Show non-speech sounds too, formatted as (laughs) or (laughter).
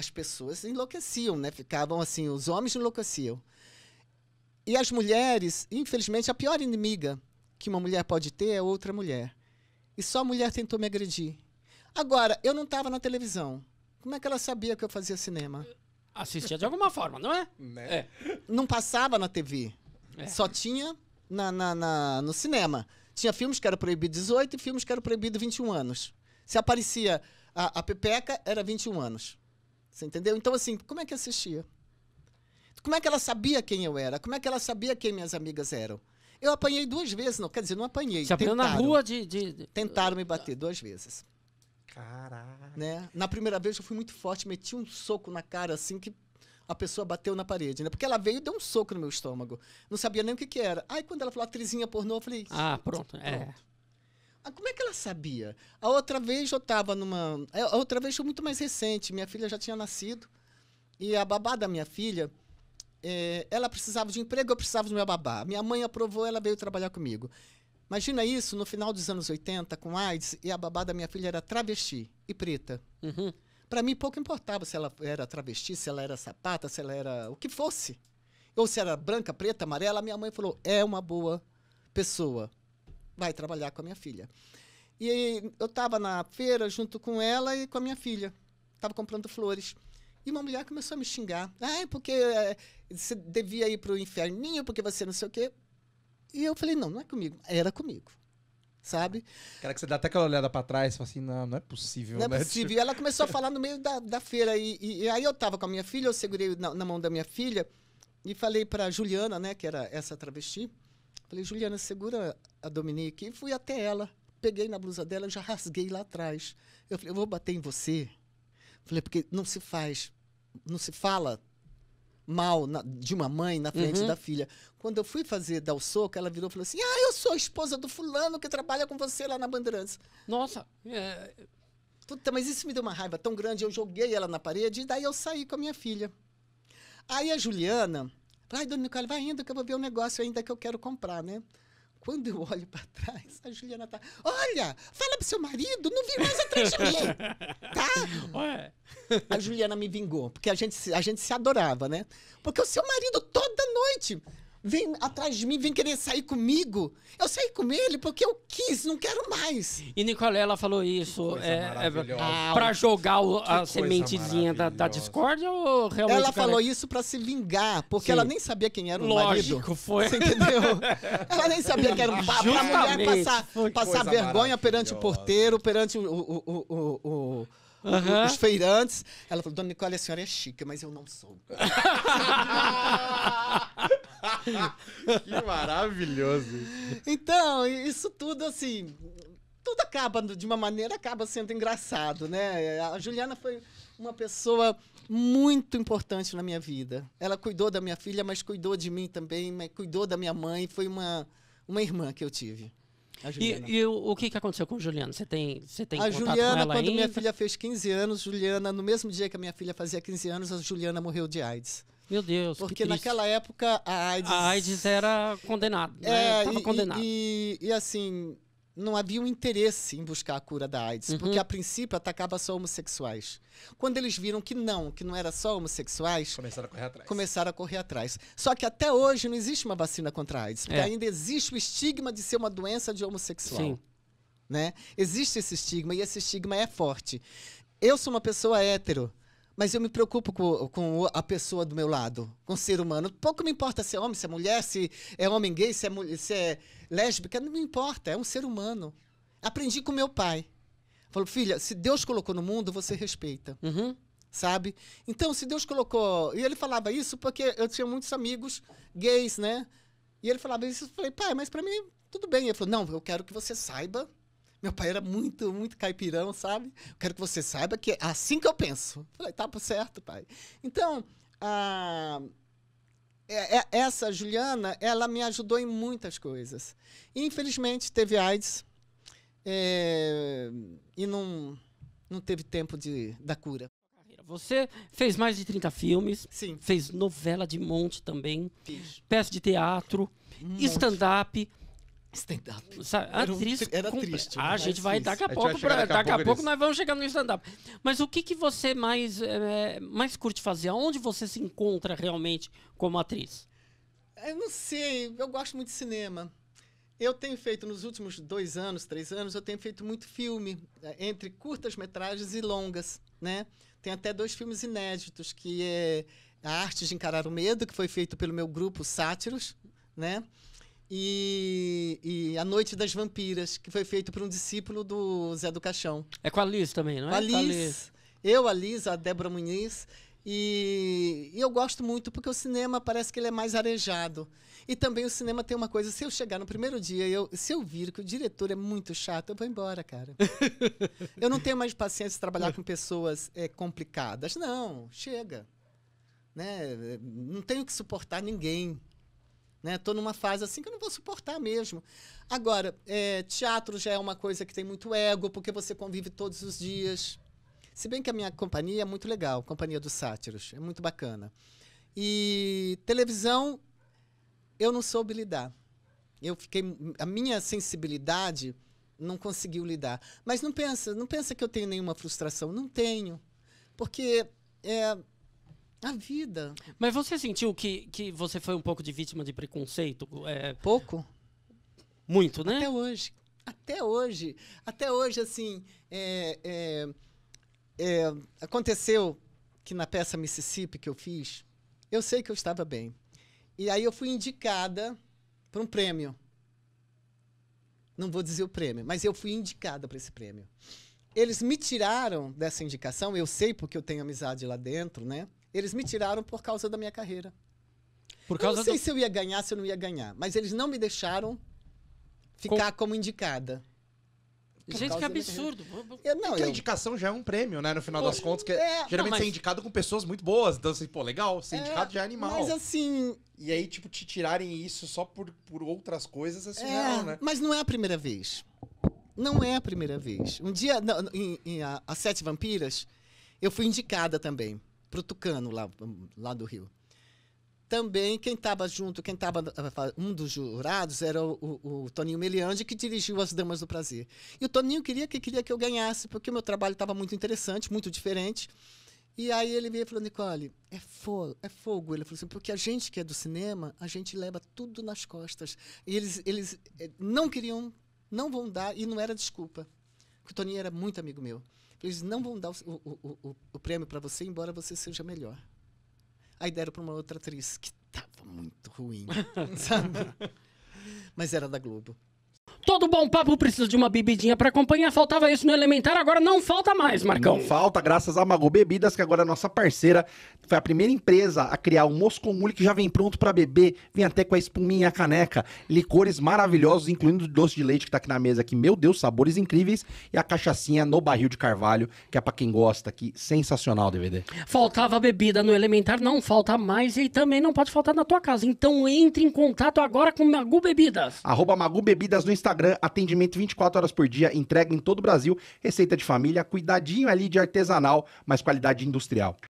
as pessoas enlouqueciam, né? Ficavam assim, os homens enlouqueciam. E as mulheres, infelizmente, a pior inimiga que uma mulher pode ter é outra mulher. E só a mulher tentou me agredir. Agora, eu não estava na televisão. Como é que ela sabia que eu fazia cinema? Assistia de alguma forma, não é? Né? é. Não passava na TV. É. Só tinha na, na, na, no cinema. Tinha filmes que era proibido 18 e filmes que era proibido 21 anos. Se aparecia a, a Pepeca, era 21 anos. Você entendeu? Então, assim, como é que assistia? Como é que ela sabia quem eu era? Como é que ela sabia quem minhas amigas eram? Eu apanhei duas vezes, não, quer dizer, não apanhei. Você apanhou na rua de, de, Tentaram me bater duas vezes. Caraca. Né? Na primeira vez eu fui muito forte, meti um soco na cara assim que a pessoa bateu na parede, né? Porque ela veio e deu um soco no meu estômago. Não sabia nem o que, que era. Aí quando ela falou atrizinha pornô, eu falei. Ah, pronto. pronto. É. Ah, como é que ela sabia? A outra vez eu estava numa. É, a outra vez foi muito mais recente. Minha filha já tinha nascido. E a babá da minha filha, é, ela precisava de um emprego, eu precisava do meu babá. Minha mãe aprovou, ela veio trabalhar comigo. Imagina isso no final dos anos 80, com AIDS, e a babá da minha filha era travesti e preta. Uhum. Para mim, pouco importava se ela era travesti, se ela era sapata, se ela era o que fosse. Ou se era branca, preta, amarela. Minha mãe falou: é uma boa pessoa vai trabalhar com a minha filha. E eu estava na feira junto com ela e com a minha filha. Estava comprando flores. E uma mulher começou a me xingar. Ah, porque eh, você devia ir para o inferninho, porque você não sei o quê. E eu falei, não, não é comigo. Era comigo. Sabe? Cara, que você dá até aquela olhada para trás e fala assim, não, não é possível. Não é né? é possível. E Ela começou a falar no meio da, da feira. E, e, e aí eu estava com a minha filha, eu segurei na, na mão da minha filha e falei para Juliana, né, que era essa travesti, Falei, Juliana, segura a Dominique. E fui até ela. Peguei na blusa dela, já rasguei lá atrás. Eu falei, eu vou bater em você. Falei, porque não se faz, não se fala mal na, de uma mãe na frente uhum. da filha. Quando eu fui fazer dar o soco, ela virou e falou assim: Ah, eu sou a esposa do fulano que trabalha com você lá na Bandeirantes. Nossa! É... é. Puta, mas isso me deu uma raiva tão grande. Eu joguei ela na parede e daí eu saí com a minha filha. Aí a Juliana, Ai, dona Nicole, vai indo que eu vou ver um negócio ainda que eu quero comprar, né? Quando eu olho para trás, a Juliana tá. Olha, fala pro seu marido, não vim mais atrás de mim. Tá? Ué. A Juliana me vingou, porque a gente, a gente se adorava, né? Porque o seu marido toda noite vem atrás de mim, vem querer sair comigo. Eu saí com ele porque eu quis, não quero mais. E Nicole, ela falou isso é, é, para jogar o, a sementezinha da, da discórdia ou realmente... Ela cara... falou isso para se vingar, porque Sim. ela nem sabia quem era o Lógico, marido. foi. Você entendeu? ela nem sabia que era um papo. pra mulher passar, passar vergonha perante o porteiro, perante o, o, o, o Uhum. os feirantes. Ela falou, Dona Nicole, a senhora é chique, mas eu não sou. (laughs) (laughs) que maravilhoso. Então, isso tudo assim, tudo acaba de uma maneira acaba sendo engraçado, né? A Juliana foi uma pessoa muito importante na minha vida. Ela cuidou da minha filha, mas cuidou de mim também, cuidou da minha mãe, foi uma uma irmã que eu tive. E, e, o, o que, que aconteceu com a Juliana? Você tem, você tem a Juliana, quando ainda? minha filha fez 15 anos, Juliana, no mesmo dia que a minha filha fazia 15 anos, a Juliana morreu de AIDS. Meu Deus. Porque naquela época a AIDS. A AIDS era condenada. Né? É, né? e, condenada. E, e, assim, não havia um interesse em buscar a cura da AIDS, uhum. porque a princípio atacava só homossexuais. Quando eles viram que não, que não era só homossexuais. Começaram a correr atrás. Começaram a correr atrás. Só que até hoje não existe uma vacina contra a AIDS, porque é. ainda existe o estigma de ser uma doença de homossexual. Sim. Né? Existe esse estigma e esse estigma é forte. Eu sou uma pessoa hétero, mas eu me preocupo com, com, a pessoa do meu lado, com o ser humano. Pouco me importa se é homem, se é mulher, se é homem gay, se é, mulher, se é lésbica, não me importa, é um ser humano. Aprendi com meu pai. Falou, filha, se Deus colocou no mundo, você respeita. Uhum. Sabe? Então, se Deus colocou. E ele falava isso porque eu tinha muitos amigos gays, né? E ele falava isso. Eu falei, pai, mas para mim, tudo bem. Ele falou, não, eu quero que você saiba meu pai era muito, muito caipirão, sabe? Quero que você saiba que é assim que eu penso. Falei, tá certo, pai. Então, a, é, é, essa Juliana, ela me ajudou em muitas coisas. Infelizmente, teve AIDS é, e não, não teve tempo de, da cura. Você fez mais de 30 filmes. Sim. Fez novela de monte também. Fiz. Peça de teatro, um stand-up. Stand-up. Era, era triste. Ah, a gente vai daqui a, pouco. Pra, daqui a, pouco, a pouco nós vamos chegar no stand-up. Mas o que, que você mais, é, mais curte fazer? Onde você se encontra realmente como atriz? Eu não sei. Eu gosto muito de cinema. Eu tenho feito, nos últimos dois anos, três anos, eu tenho feito muito filme, eh, entre curtas metragens e longas. Né? Tem até dois filmes inéditos, que é A Arte de Encarar o Medo, que foi feito pelo meu grupo Sátiros, né? E, e, A Noite das Vampiras, que foi feito por um discípulo do Zé do Caixão. É com a Liz também, não é? A Liz. A Liz. Eu, a Liz, a Débora Muniz. E, e, eu gosto muito porque o cinema parece que ele é mais arejado. E também o cinema tem uma coisa, se eu chegar no primeiro dia eu, se eu vir que o diretor é muito chato, eu vou embora, cara. (laughs) eu não tenho mais paciência de trabalhar com pessoas é, complicadas. Não, chega. Né? Não tenho que suportar ninguém. Né? Tô numa fase assim que eu não vou suportar mesmo. Agora, é, teatro já é uma coisa que tem muito ego, porque você convive todos os dias. Se bem que a minha companhia é muito legal, Companhia dos Sátiros, é muito bacana. E televisão, eu não soube lidar. Eu fiquei, a minha sensibilidade não conseguiu lidar. Mas não pensa, não pensa que eu tenho nenhuma frustração, não tenho, porque é, a vida. Mas você sentiu que, que você foi um pouco de vítima de preconceito? É... Pouco. Muito, né? Até hoje. Até hoje. Até hoje, assim, é, é, é aconteceu que na peça Mississippi que eu fiz, eu sei que eu estava bem. E aí eu fui indicada para um prêmio. Não vou dizer o prêmio, mas eu fui indicada para esse prêmio. Eles me tiraram dessa indicação, eu sei porque eu tenho amizade lá dentro, né? Eles me tiraram por causa da minha carreira. Por causa eu não sei do... se eu ia ganhar, se eu não ia ganhar, mas eles não me deixaram ficar Com... como indicada. Gente, que absurdo. Eu, não, a indicação já é um prêmio, né? No final das contas, que é, é geralmente não, mas... você é indicado com pessoas muito boas. Então, assim, pô, legal, ser é, indicado já é animal. Mas assim. E aí, tipo, te tirarem isso só por, por outras coisas é não é, né? Mas não é a primeira vez. Não é a primeira vez. Um dia, não, em, em a, a Sete Vampiras, eu fui indicada também pro Tucano, lá, lá do Rio. Também quem estava junto, quem estava eh, um dos jurados era o, o, o Toninho Meliandi, que dirigiu As Damas do Prazer. E o Toninho queria que, queria que eu ganhasse, porque o meu trabalho estava muito interessante, muito diferente. E aí ele veio e falou, Nicole, é fogo, é fogo. Ele falou assim, porque a gente que é do cinema, a gente leva tudo nas costas. E eles, eles eh, não queriam, não vão dar, e não era desculpa. Porque o Toninho era muito amigo meu. Eles não vão dar o, o, o, o prêmio para você, embora você seja melhor. Aí deram para uma outra atriz que estava muito ruim, (laughs) sabe? Mas era da Globo. Todo bom papo precisa de uma bebidinha para acompanhar. Faltava isso no Elementar, agora não falta mais, Marcão. Não falta, graças a Magu Bebidas, que agora é nossa parceira. Foi a primeira empresa a criar o Moscou Mule, que já vem pronto para beber. Vem até com a espuminha, a caneca. Licores maravilhosos, incluindo o doce de leite que tá aqui na mesa aqui. Meu Deus, sabores incríveis. E a cachaçinha no barril de carvalho, que é para quem gosta aqui. Sensacional, DVD. Faltava bebida no Elementar, não falta mais. E também não pode faltar na tua casa. Então entre em contato agora com Magu Bebidas. Arroba Magu Bebidas no Instagram. Instagram, atendimento 24 horas por dia, entrega em todo o Brasil, receita de família, cuidadinho ali de artesanal, mas qualidade industrial.